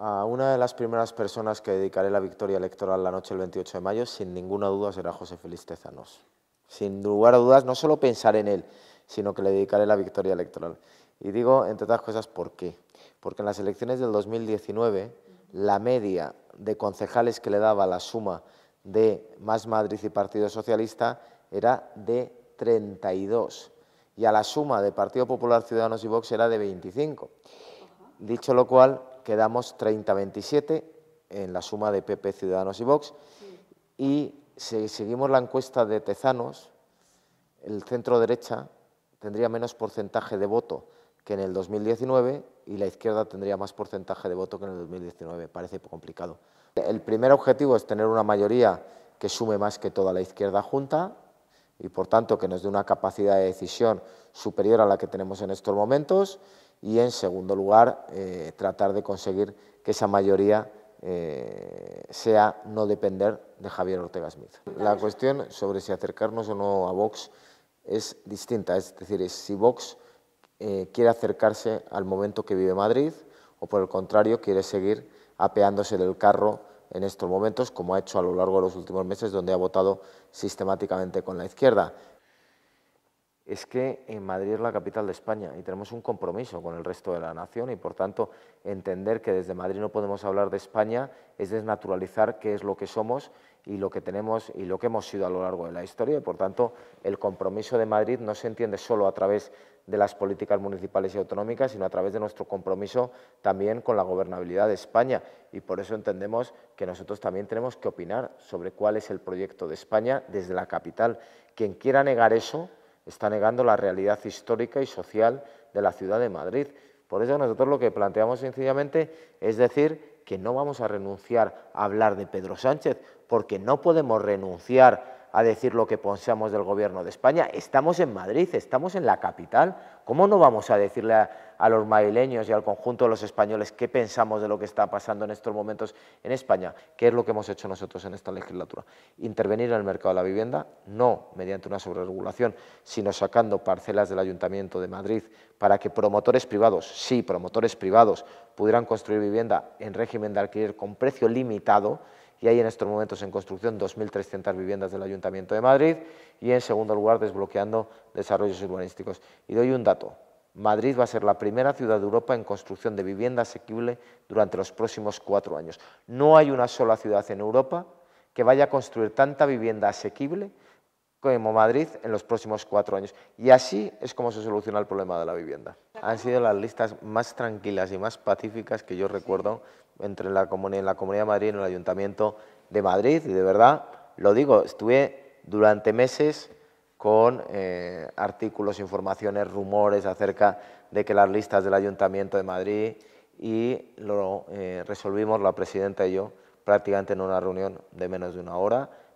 A una de las primeras personas que dedicaré la victoria electoral la noche del 28 de mayo, sin ninguna duda, será José Félix Tezanos. Sin lugar a dudas, no solo pensar en él, sino que le dedicaré la victoria electoral. Y digo, entre otras cosas, ¿por qué? Porque en las elecciones del 2019, la media de concejales que le daba la suma de Más Madrid y Partido Socialista era de 32, y a la suma de Partido Popular, Ciudadanos y Vox era de 25. Dicho lo cual, quedamos 30-27 en la suma de PP, Ciudadanos y Vox. Y si seguimos la encuesta de Tezanos, el centro derecha tendría menos porcentaje de voto que en el 2019 y la izquierda tendría más porcentaje de voto que en el 2019. Parece complicado. El primer objetivo es tener una mayoría que sume más que toda la izquierda junta y, por tanto, que nos dé una capacidad de decisión superior a la que tenemos en estos momentos y, en segundo lugar, eh, tratar de conseguir que esa mayoría eh, sea no depender de Javier Ortega Smith. La cuestión sobre si acercarnos o no a Vox es distinta, es decir, si Vox eh, quiere acercarse al momento que vive Madrid o por el contrario quiere seguir apeándose del carro en estos momentos, como ha hecho a lo largo de los últimos meses, donde ha votado sistemáticamente con la izquierda es que en Madrid es la capital de España y tenemos un compromiso con el resto de la nación y por tanto entender que desde Madrid no podemos hablar de España es desnaturalizar qué es lo que somos y lo que tenemos y lo que hemos sido a lo largo de la historia y por tanto el compromiso de Madrid no se entiende solo a través de las políticas municipales y autonómicas, sino a través de nuestro compromiso también con la gobernabilidad de España. Y por eso entendemos que nosotros también tenemos que opinar sobre cuál es el proyecto de España desde la capital. Quien quiera negar eso, está negando la realidad histórica y social de la ciudad de Madrid. Por eso nosotros lo que planteamos sencillamente es decir que no vamos a renunciar a hablar de Pedro Sánchez, porque no podemos renunciar a decir lo que pensamos del gobierno de España. Estamos en Madrid, estamos en la capital. ¿Cómo no vamos a decirle a, los madrileños y al conjunto de los españoles qué pensamos de lo que está pasando en estos momentos en España? ¿Qué es lo que hemos hecho nosotros en esta legislatura? Intervenir en el mercado de la vivienda, no mediante una sobreregulación, sino sacando parcelas del Ayuntamiento de Madrid para que promotores privados, sí, promotores privados, pudieran construir vivienda en régimen de alquiler con precio limitado y hay en estos momentos en construcción 2.300 viviendas del Ayuntamiento de Madrid y en segundo lugar desbloqueando desarrollos urbanísticos. Y doy un dato, Madrid va a ser la primera ciudad de Europa en construcción de vivienda asequible durante los próximos cuatro años. No hay una sola ciudad en Europa que vaya a construir tanta vivienda asequible como Madrid en los próximos cuatro años. Y así es como se soluciona el problema de la vivienda. Han sido las listas más tranquilas y más pacíficas que yo recuerdo entre la, comunidad, la Comunidad de Madrid y el Ayuntamiento de Madrid. Y de verdad, lo digo, estuve durante meses con eh, artículos, informaciones, rumores acerca de que las listas del Ayuntamiento de Madrid y lo eh, resolvimos la presidenta y yo prácticamente en una reunión de menos de una hora